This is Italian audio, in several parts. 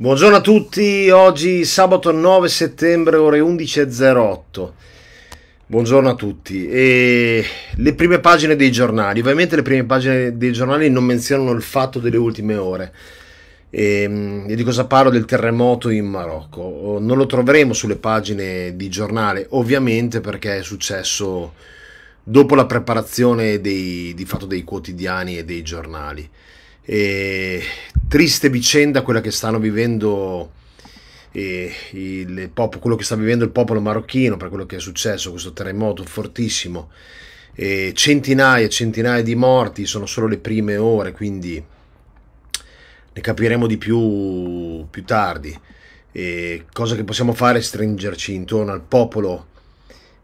Buongiorno a tutti, oggi sabato 9 settembre ore 11.08. Buongiorno a tutti. E le prime pagine dei giornali, ovviamente le prime pagine dei giornali non menzionano il fatto delle ultime ore. E, ehm, e di cosa parlo del terremoto in Marocco? Oh, non lo troveremo sulle pagine di giornale, ovviamente perché è successo dopo la preparazione dei, di fatto dei quotidiani e dei giornali. E triste vicenda quella che stanno vivendo il popolo, quello che sta vivendo il popolo marocchino per quello che è successo, questo terremoto fortissimo. E centinaia e centinaia di morti, sono solo le prime ore, quindi ne capiremo di più più tardi. E cosa che possiamo fare è stringerci intorno al popolo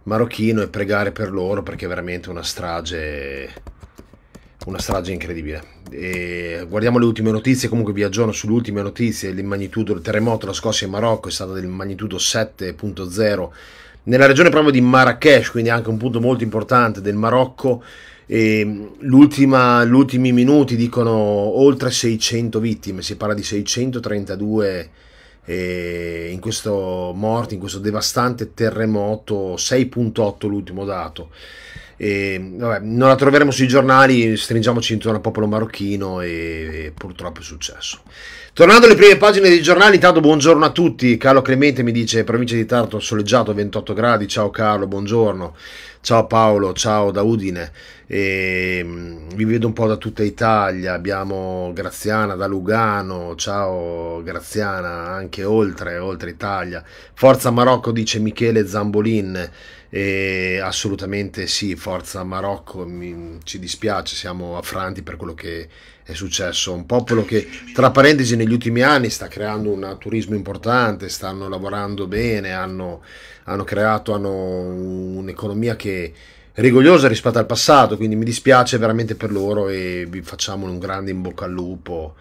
marocchino e pregare per loro perché è veramente una strage una strage incredibile. E guardiamo le ultime notizie, comunque vi aggiorno sulle ultime notizie, il magnitudo del terremoto la Scozia in Marocco è stato del magnitudo 7.0 nella regione proprio di Marrakesh, quindi anche un punto molto importante del Marocco. E l'ultima, gli ultimi minuti dicono oltre 600 vittime, si parla di 632 vittime e in questo morti, in questo devastante terremoto, 6.8 l'ultimo dato. E, vabbè, non la troveremo sui giornali, stringiamoci intorno al popolo marocchino e, e, purtroppo è successo. Tornando alle prime pagine dei giornali, intanto buongiorno a tutti, Carlo Clemente mi dice provincia di Tarto soleggiato 28 gradi, ciao Carlo, buongiorno, ciao Paolo, ciao da Udine. E, ehm, vi vedo un po' da tutta Italia, abbiamo Graziana da Lugano, ciao Graziana, anche oltre, oltre Italia. Forza Marocco dice Michele Zambolin, e eh, assolutamente sì, forza Marocco, mi, ci dispiace, siamo affranti per quello che è successo, un popolo che tra parentesi negli ultimi anni sta creando un turismo importante, stanno lavorando bene, hanno, hanno creato hanno un'economia che rigogliosa rispetto al passato, quindi mi dispiace veramente per loro e vi facciamo un grande in bocca al lupo.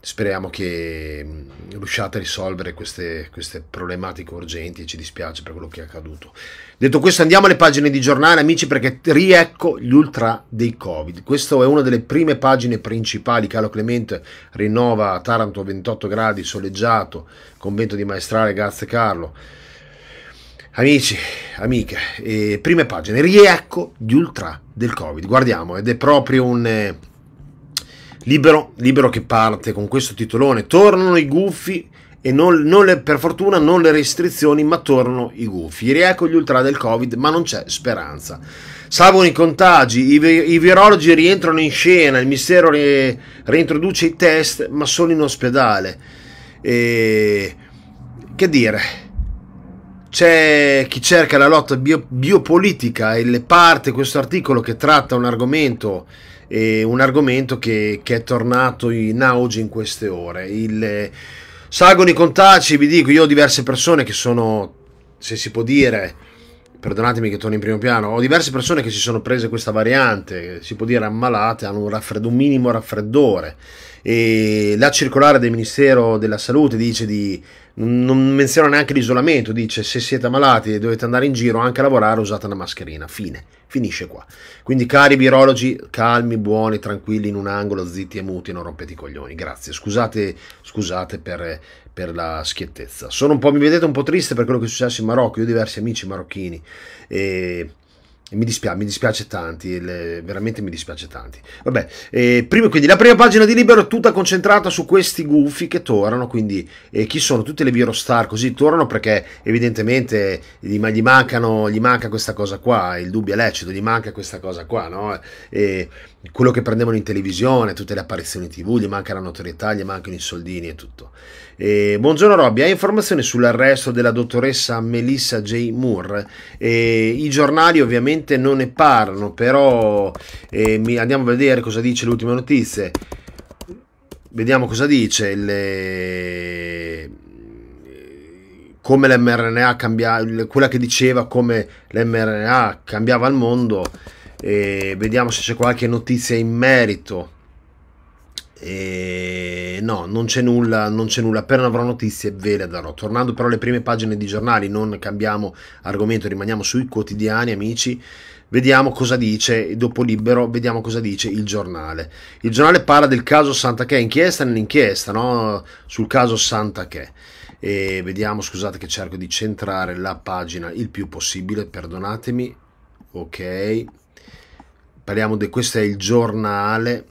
Speriamo che mm, riusciate a risolvere queste, queste problematiche urgenti e ci dispiace per quello che è accaduto. Detto questo andiamo alle pagine di giornale amici perché riecco gli ultra dei Covid. Questa è una delle prime pagine principali. Carlo Clemente rinnova a Taranto 28 gradi, soleggiato, convento di Maestrale, grazie Carlo. Amici, amiche, eh, prime pagine, riecco gli ultra del Covid, guardiamo, ed è proprio un eh, libero, libero che parte con questo titolone, tornano i gufi e non, non le, per fortuna non le restrizioni, ma tornano i gufi. Riecco gli ultra del Covid, ma non c'è speranza. Salvano i contagi, i, i virologi rientrano in scena, il mistero re, reintroduce i test, ma solo in ospedale. E, eh, che dire? C'è chi cerca la lotta bio, biopolitica e le parte questo articolo che tratta un argomento, eh, un argomento che, che, è tornato in auge in queste ore. Il, eh, Sagoni Contaci, vi dico, io ho diverse persone che sono, se si può dire, perdonatemi che torno in primo piano, ho diverse persone che si sono prese questa variante, si può dire ammalate, hanno un, raffreddo, un minimo raffreddore. E la circolare del Ministero della Salute dice di non menziona neanche l'isolamento, dice se siete malati e dovete andare in giro anche a lavorare usate una mascherina, fine, finisce qua. Quindi cari virologi, calmi, buoni, tranquilli in un angolo, zitti e muti, non rompete i coglioni, grazie, scusate, scusate per, per la schiettezza. Sono un po', mi vedete un po' triste per quello che è successo in Marocco, io ho diversi amici marocchini e mi dispiace, mi dispiace tanti, le, veramente mi dispiace tanti. Vabbè, eh, prima, quindi la prima pagina di Libero è tutta concentrata su questi gufi che tornano, quindi eh, chi sono? Tutte le Virostar così tornano perché evidentemente gli, gli, mancano, gli manca questa cosa qua, il dubbio è lecito, gli manca questa cosa qua, no? Eh, quello che prendevano in televisione, tutte le apparizioni tv, gli manca la notorietà, gli mancano i soldini e tutto. E, buongiorno Robby, hai informazioni sull'arresto della dottoressa Melissa J. Moore? E, I giornali ovviamente non ne parlano, però eh, andiamo a vedere cosa dice l'ultima notizia. Vediamo cosa dice. Le come l'mRNA cambiava, quella che diceva come l'mRNA cambiava il mondo, e vediamo se c'è qualche notizia in merito. E no, non c'è nulla, non c'è nulla. Appena avrò notizie ve le darò. Tornando però alle prime pagine di giornali, non cambiamo argomento, rimaniamo sui quotidiani, amici. Vediamo cosa dice, dopo libero, vediamo cosa dice il giornale. Il giornale parla del caso Santa Che, inchiesta nell'inchiesta, no? Sul caso Santa Che. E vediamo, scusate che cerco di centrare la pagina il più possibile, perdonatemi. Ok parliamo di questo è il giornale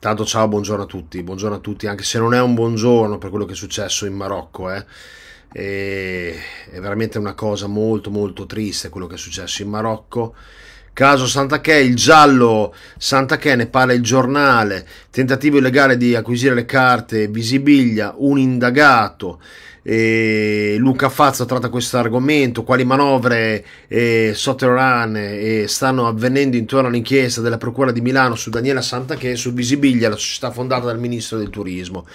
tanto ciao buongiorno a tutti buongiorno a tutti anche se non è un buongiorno per quello che è successo in Marocco eh. è veramente una cosa molto molto triste quello che è successo in Marocco Caso santa che il giallo santa che ne parla il giornale, tentativo illegale di acquisire le carte, visibilia, un indagato, eh, Luca Fazza tratta questo argomento, quali manovre eh, sotterranee eh, stanno avvenendo intorno all'inchiesta della Procura di Milano su Daniela Santa che è su Visibiglia, la società fondata dal Ministro del Turismo,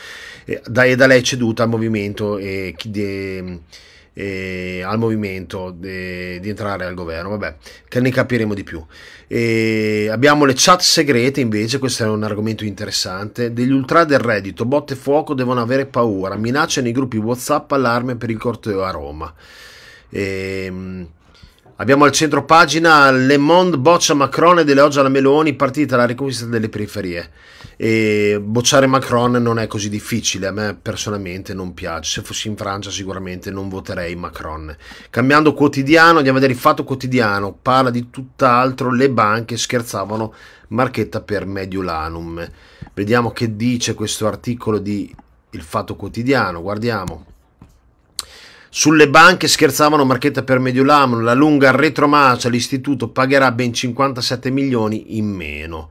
eh, da, e da lei ceduta al movimento. Eh, de, eh, al movimento de, di entrare al governo. Vabbè, che ne capiremo di più. E abbiamo le chat segrete invece, questo è un argomento interessante, degli ultra del reddito, botte fuoco devono avere paura, minacce nei gruppi Whatsapp, allarme per il corteo a Roma. E, ehm, Abbiamo al centro pagina Le Monde boccia Macron e delle oggi alla Meloni, partita la riconquista delle periferie. E bocciare Macron non è così difficile, a me personalmente non piace. Se fossi in Francia sicuramente non voterei Macron. Cambiando quotidiano, andiamo a vedere il fatto quotidiano, parla di tutt'altro, le banche scherzavano, marchetta per Mediolanum. Vediamo che dice questo articolo di Il Fatto Quotidiano, guardiamo. Sulle banche scherzavano marchetta per Mediolanum, la lunga retromarcia, l'istituto pagherà ben 57 milioni in meno.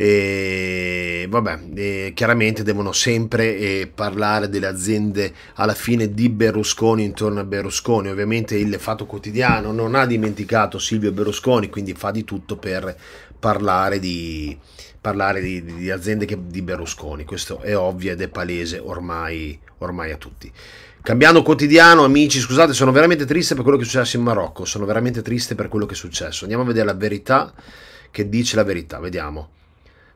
E vabbè, e chiaramente devono sempre eh, parlare delle aziende alla fine di Berlusconi intorno a Berlusconi. Ovviamente il Fatto Quotidiano non ha dimenticato Silvio Berlusconi, quindi fa di tutto per parlare di, parlare di, di aziende che, di Berlusconi. Questo è ovvio ed è palese ormai, ormai a tutti. Cambiando quotidiano, amici, scusate, sono veramente triste per quello che è successo in Marocco. Sono veramente triste per quello che è successo. Andiamo a vedere la verità che dice la verità. Vediamo.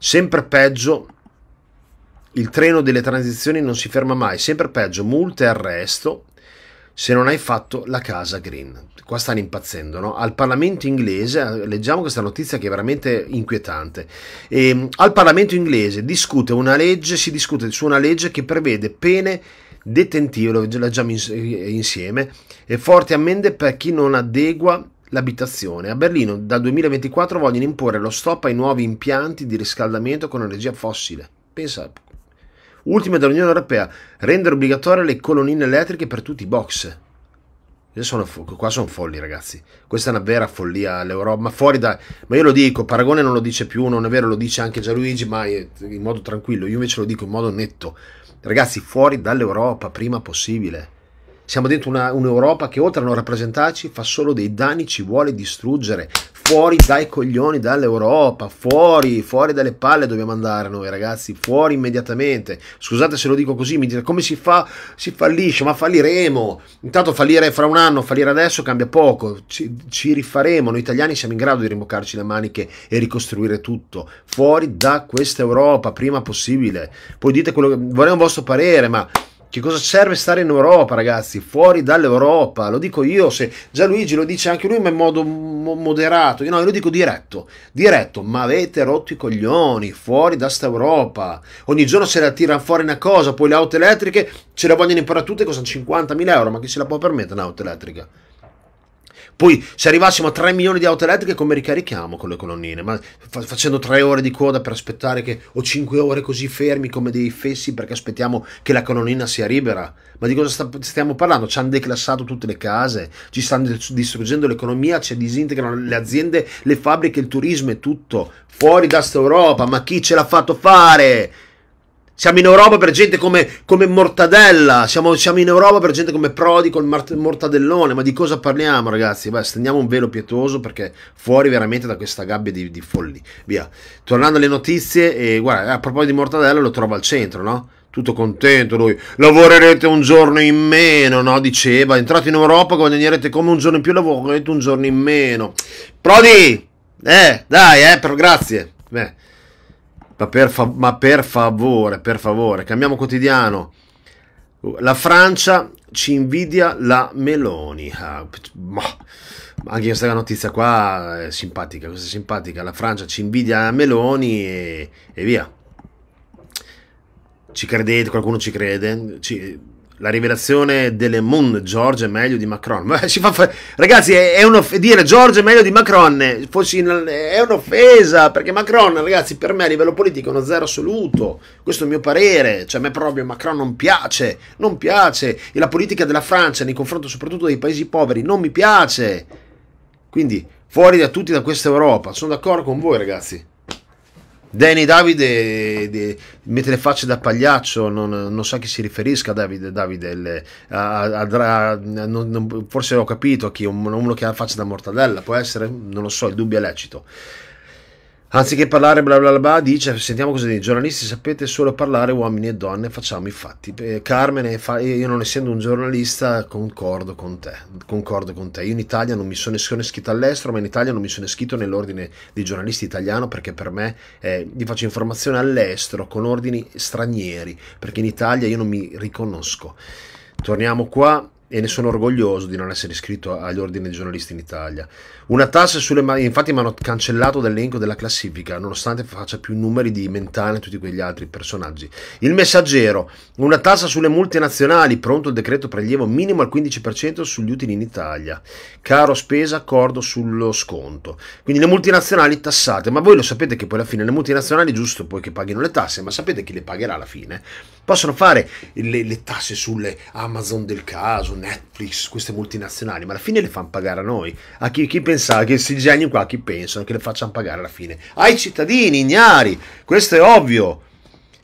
Sempre peggio, il treno delle transizioni non si ferma mai, sempre peggio, multe e arresto se non hai fatto la casa green. Qua stanno impazzendo, no? Al Parlamento inglese, leggiamo questa notizia che è veramente inquietante, e, ehm, al Parlamento inglese discute una legge, si discute su una legge che prevede pene detentive, lo leggiamo eh, insieme, e forti ammende per chi non adegua l'abitazione. A Berlino dal 2024 vogliono imporre lo stop ai nuovi impianti di riscaldamento con energia fossile. Pensa, ultima dell'Unione Europea, rendere obbligatorie le colonnine elettriche per tutti i box. Sono qua sono folli ragazzi, questa è una vera follia l'Europa, ma fuori da... Ma io lo dico, Paragone non lo dice più, non è vero, lo dice anche Gianluigi, ma in modo tranquillo, io invece lo dico in modo netto. Ragazzi, fuori dall'Europa prima possibile. Siamo dentro una, un'Europa che oltre a non rappresentarci fa solo dei danni, ci vuole distruggere. Fuori dai coglioni dall'Europa, fuori, fuori dalle palle dobbiamo andare noi ragazzi, fuori immediatamente. Scusate se lo dico così, mi dite come si fa? Si fallisce, ma falliremo. Intanto fallire fra un anno, fallire adesso cambia poco, ci, ci rifaremo. Noi italiani siamo in grado di rimboccarci le maniche e ricostruire tutto. Fuori da questa Europa, prima possibile. Poi dite quello che... vorrei un vostro parere, ma che cosa serve stare in Europa, ragazzi? Fuori dall'Europa, lo dico io, se Gianluigi lo dice anche lui, ma in modo moderato. Io no, io lo dico diretto, diretto, ma avete rotto i coglioni, fuori da sta Europa. Ogni giorno se la tirano fuori una cosa, poi le auto elettriche ce le vogliono imparare tutte, costano 50.000 euro, ma chi se la può permettere un'auto elettrica? Poi se arrivassimo a 3 milioni di auto elettriche come ricarichiamo con le colonnine? Ma fa- facendo 3 ore di coda per aspettare che o 5 ore così fermi come dei fessi perché aspettiamo che la colonnina sia libera? Ma di cosa sta- stiamo parlando? Ci hanno declassato tutte le case, ci stanno distruggendo l'economia, ci disintegrano le aziende, le fabbriche, il turismo e tutto. Fuori da sta Europa, ma chi ce l'ha fatto fare? Siamo in Europa per gente come, come Mortadella, siamo, siamo, in Europa per gente come Prodi col Mortadellone, ma di cosa parliamo ragazzi? Beh, stendiamo un velo pietoso perché fuori veramente da questa gabbia di, di folli. Via. Tornando alle notizie, eh, guarda, a proposito di Mortadella lo trova al centro, no? tutto contento lui, lavorerete un giorno in meno, no? Diceva, entrate in Europa, guadagnerete come un giorno in più, lavorerete un giorno in meno. Prodi, eh, dai, eh, però grazie. Beh. Ma per, fa- ma per favore, per favore, cambiamo quotidiano. La Francia ci invidia la Meloni. Ah, boh. Anche questa notizia qua è simpatica, questa è simpatica. La Francia ci invidia la Meloni e, e via. Ci credete? Qualcuno ci crede? Ci, la rivelazione delle Moon, George è meglio di Macron. ci fa fa... Ragazzi, è, è un'offesa dire George è meglio di Macron eh, è un'offesa, perché Macron, ragazzi, per me a livello politico è uno zero assoluto. Questo è il mio parere, cioè a me proprio Macron non piace, non piace. E la politica della Francia nei confronti soprattutto dei paesi poveri non mi piace. Quindi fuori da tutti da questa Europa, sono d'accordo con voi ragazzi. Danny Davide de, mette le facce da pagliaccio, non, non so a chi si riferisca Davide, Davide il, a, a, a, non, non, forse ho capito chi, uno che ha la faccia da mortadella, può essere, non lo so, il dubbio è lecito. Anziché parlare bla bla bla, dice, sentiamo cosa dice, giornalisti sapete solo parlare uomini e donne, facciamo i fatti. Eh, Carmene, eh, io non essendo un giornalista concordo con te, concordo con te. Io in Italia non mi sono, sono iscritto all'estero, ma in Italia non mi sono iscritto nell'ordine dei giornalisti italiano perché per me eh, io faccio informazione all'estero con ordini stranieri, perché in Italia io non mi riconosco. Torniamo qua, e ne sono orgoglioso di non essere iscritto agli ordini dei giornalisti in Italia. Una tassa sulle ma- infatti mi hanno cancellato dall'elenco della classifica, nonostante faccia più numeri di mentale e tutti quegli altri personaggi. Il messaggero, una tassa sulle multinazionali, pronto il decreto prelievo minimo al 15% sugli utili in Italia. Caro spesa, accordo sullo sconto. Quindi le multinazionali tassate, ma voi lo sapete che poi alla fine le multinazionali, giusto poi che paghino le tasse, ma sapete chi le pagherà alla fine? Possono fare le, le tasse sulle Amazon del caso, Netflix, queste multinazionali, ma alla fine le fanno pagare a noi. A chi, chi pensava che questi geni qua, chi pensano che le facciano pagare alla fine? Ai cittadini ignari, questo è ovvio.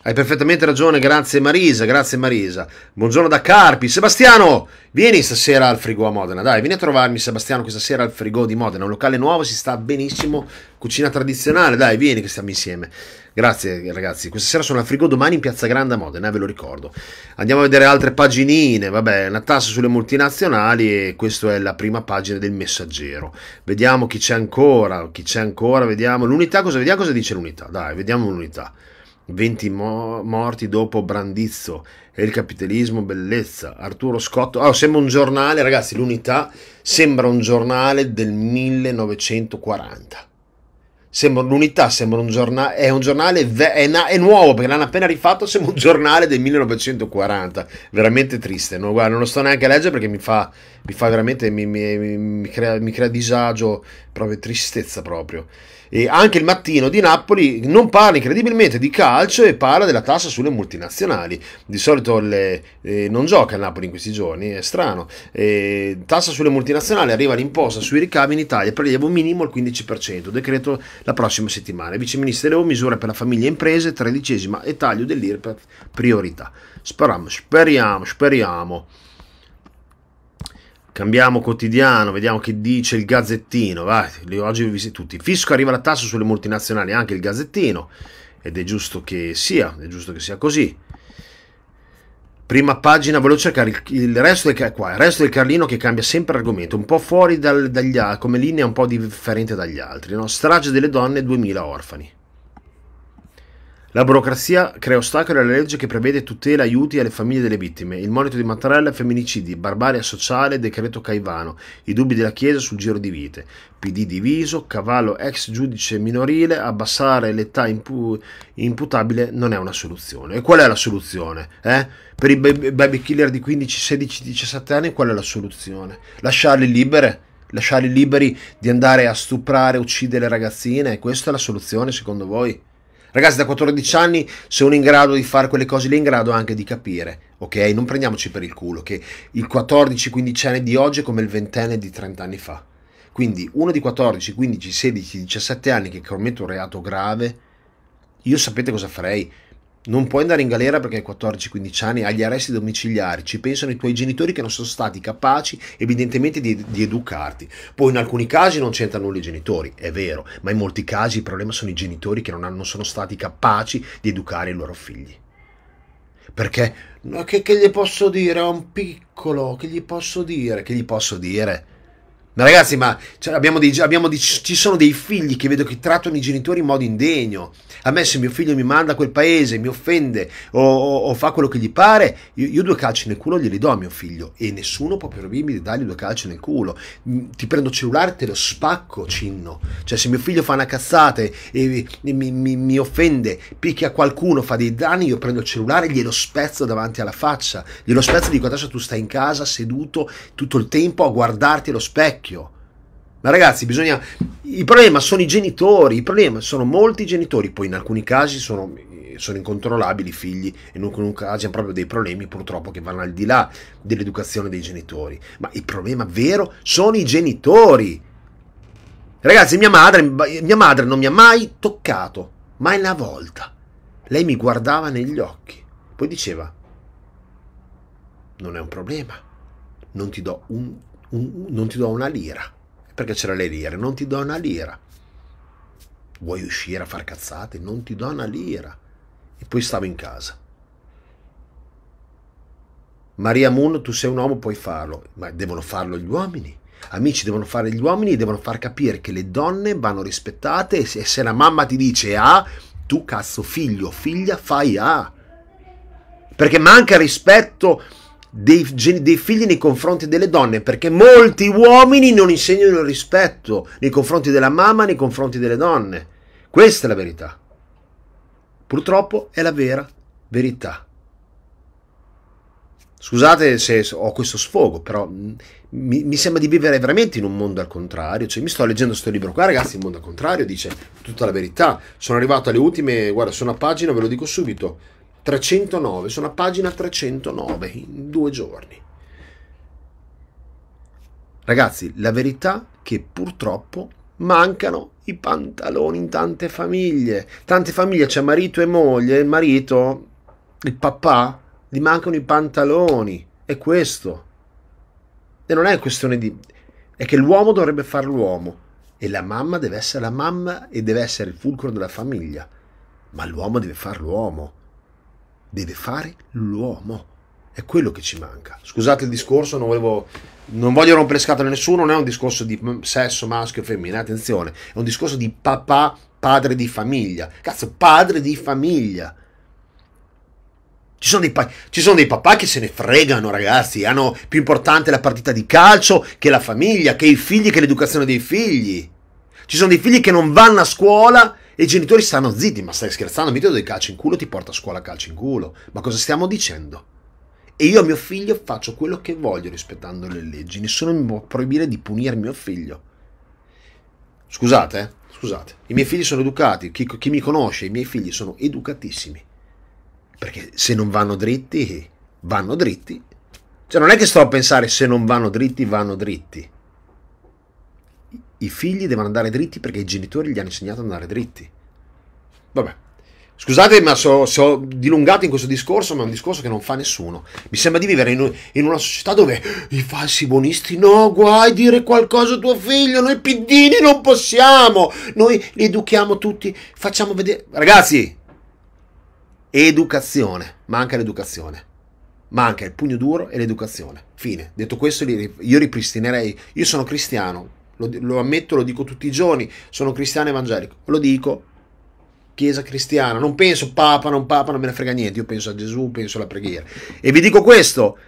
Hai perfettamente ragione, grazie Marisa, grazie Marisa. Buongiorno da Carpi. Sebastiano, vieni stasera al frigo a Modena, dai, vieni a trovarmi Sebastiano questa sera al frigo di Modena, un locale nuovo, si sta benissimo, cucina tradizionale, dai, vieni che stiamo insieme. Grazie ragazzi, questa sera sono a Frigo, domani in Piazza Grande a Modena, ve lo ricordo. Andiamo a vedere altre paginine, vabbè, una tassa sulle multinazionali e questa è la prima pagina del messaggero. Vediamo chi c'è ancora, chi c'è ancora, vediamo. L'unità, cosa, vediamo cosa dice l'unità, dai, vediamo l'unità. 20 mo- morti dopo Brandizzo e il capitalismo, bellezza. Arturo Scotto. Oh, sembra un giornale, ragazzi. L'unità sembra un giornale del 1940. Sembra, l'unità sembra un giornale, è un giornale ve- è, na- è, nuovo perché l'hanno appena rifatto, sembra un giornale del 1940, veramente triste, no? Guarda, non lo sto neanche a leggere perché mi fa, mi fa veramente, mi, mi, mi, crea, mi crea disagio, proprio tristezza proprio e anche il mattino di Napoli non parla incredibilmente di calcio e parla della tassa sulle multinazionali. Di solito le, eh, non gioca a Napoli in questi giorni, è strano. Eh, tassa sulle multinazionali arriva l'imposta sui ricavi in Italia prelievo minimo il 15%, decreto la prossima settimana. Vice Ministero misure per la famiglia e imprese, tredicesima e taglio dell'IRPA, priorità. Speriamo, speriamo, speriamo. Cambiamo quotidiano, vediamo che dice il Gazzettino. Vai, oggi vi siete tutti. Fisco arriva la tassa sulle multinazionali, anche il Gazzettino. Ed è giusto che sia, è giusto che sia così. Prima pagina, volevo cercare il, resto del, qua, il resto del Carlino che cambia sempre argomento, un po' fuori dal, dagli, come linea, un po' differente dagli altri. No? Strage delle donne, 2000 orfani. La burocrazia crea ostacoli alla legge che prevede tutela e aiuti alle famiglie delle vittime. Il monito di Mattarella, femminicidi, barbaria sociale, decreto Caivano, i dubbi della Chiesa sul giro di vite. PD diviso, cavallo ex giudice minorile, abbassare l'età impu imputabile non è una soluzione. E qual è la soluzione? Eh? Per i baby killer di 15, 16, 17 anni qual è la soluzione? Lasciarli libere? Lasciarli liberi di andare a stuprare, uccidere le ragazzine? Questa è la soluzione secondo voi? Ragazzi, da 14 anni sono in grado di fare quelle cose lì, in grado anche di capire, ok? Non prendiamoci per il culo, che il 14-15 anni di oggi è come il ventenne di 30 anni fa. Quindi uno di 14, 15, 16, 17 anni che commette un reato grave, io sapete cosa farei? Non puoi andare in galera perché hai 14-15 anni, agli arresti domiciliari, ci pensano i tuoi genitori che non sono stati capaci evidentemente di, di, educarti. Poi in alcuni casi non c'entrano nulla i genitori, è vero, ma in molti casi il problema sono i genitori che non, hanno, non sono stati capaci di educare i loro figli. Perché, Ma che, che gli posso dire? È un piccolo, che gli posso dire? Che gli posso dire? Ma ragazzi, ma cioè, abbiamo dei, abbiamo dei, ci sono dei figli che vedo che trattano i genitori in modo indegno. A me se mio figlio mi manda a quel paese, mi offende o, o, o fa quello che gli pare, io, io, due calci nel culo glieli do a mio figlio e nessuno può proibirmi di dargli due calci nel culo. Mm, ti prendo il cellulare, e te lo spacco, cinno. Cioè se mio figlio fa una cazzata e, e mi, mi, mi, offende, picchia qualcuno, fa dei danni, io prendo il cellulare e glielo spezzo davanti alla faccia. Glielo spezzo e dico adesso tu stai in casa seduto tutto il tempo a guardarti allo specchio vecchio. Ma ragazzi, bisogna. Il problema sono i genitori, il problema sono molti genitori, poi in alcuni casi sono, eh, sono incontrollabili i figli e in alcuni casi hanno proprio dei problemi purtroppo che vanno al di là dell'educazione dei genitori. Ma il problema vero sono i genitori. Ragazzi, mia madre, mia madre non mi ha mai toccato, mai una volta. Lei mi guardava negli occhi, poi diceva, non è un problema, non ti do un un, non ti do una lira, perché c'era le lire, non ti do una lira. Vuoi uscire a far cazzate? Non ti do una lira. E poi stavo in casa. Maria Moon, tu sei un uomo, puoi farlo, ma devono farlo gli uomini. Amici, devono fare gli uomini e devono far capire che le donne vanno rispettate e se la mamma ti dice A, ah, tu cazzo figlio, figlia, fai A. Ah. Perché manca rispetto dei, dei, figli nei confronti delle donne, perché molti uomini non insegnano il rispetto nei confronti della mamma, nei confronti delle donne. Questa è la verità. Purtroppo è la vera verità. Scusate se ho questo sfogo, però mi, mi, sembra di vivere veramente in un mondo al contrario. Cioè, mi sto leggendo questo libro qua, ragazzi, il mondo al contrario dice tutta la verità. Sono arrivato alle ultime, guarda, sono a pagina, ve lo dico subito. 309, sono a pagina 309 in due giorni. Ragazzi, la verità è che purtroppo mancano i pantaloni in tante famiglie. Tante famiglie c'è marito e moglie, il marito, il papà, gli mancano i pantaloni. È questo. E non è questione di... è che l'uomo dovrebbe fare l'uomo e la mamma deve essere la mamma e deve essere il fulcro della famiglia. Ma l'uomo deve fare l'uomo deve fare l'uomo. È quello che ci manca. Scusate il discorso, non, volevo, non voglio rompere scatole a nessuno, non è un discorso di sesso maschio e femmina, attenzione, è un discorso di papà, padre di famiglia. Cazzo, padre di famiglia. Ci sono, dei pa- ci sono dei papà che se ne fregano, ragazzi. Hanno più importante la partita di calcio che la famiglia, che i figli, che l'educazione dei figli. Ci sono dei figli che non vanno a scuola e i genitori stanno zitti, ma stai scherzando, mi do dei calcio in culo, ti porto a scuola calcio in culo. Ma cosa stiamo dicendo? E io a mio figlio faccio quello che voglio rispettando le leggi, nessuno mi può proibire di punire mio figlio. Scusate, eh? scusate, i miei figli sono educati, chi, chi mi conosce, i miei figli sono educatissimi. Perché se non vanno dritti, vanno dritti. Cioè non è che sto a pensare se non vanno dritti, vanno dritti i figli devono andare dritti perché i genitori gli hanno insegnato ad andare dritti. Vabbè. Scusate, ma sono so dilungato in questo discorso, ma è un discorso che non fa nessuno. Mi sembra di vivere in, in una società dove i falsi buonisti, no, guai dire qualcosa a tuo figlio, noi piddini non possiamo, noi li educhiamo tutti, facciamo vedere... Ragazzi, educazione, manca l'educazione manca il pugno duro e l'educazione. Fine. Detto questo, io ripristinerei. Io sono cristiano, lo, lo ammetto, lo dico tutti i giorni, sono cristiano evangelico, lo dico, Chiesa cristiana, non penso Papa, non Papa, non me ne frega niente, io penso a Gesù, penso alla preghiera. E vi dico questo,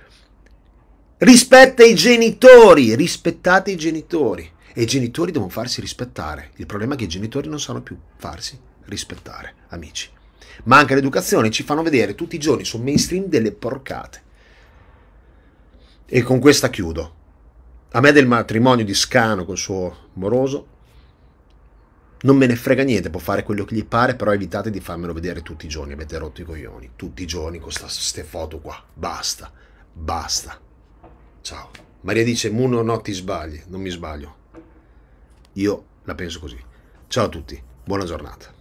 rispetta i genitori, rispettate i genitori. E i genitori devono farsi rispettare. Il problema è che i genitori non sanno più farsi rispettare, amici. Manca l'educazione ci fanno vedere tutti i giorni sul mainstream delle porcate. E con questa chiudo. A me del matrimonio di Scano col suo moroso non me ne frega niente, può fare quello che gli pare, però evitate di farmelo vedere tutti i giorni, avete rotto i coglioni, tutti i giorni con queste foto qua, basta, basta. Ciao. Maria dice, Muno no ti sbagli, non mi sbaglio. Io la penso così. Ciao a tutti, buona giornata.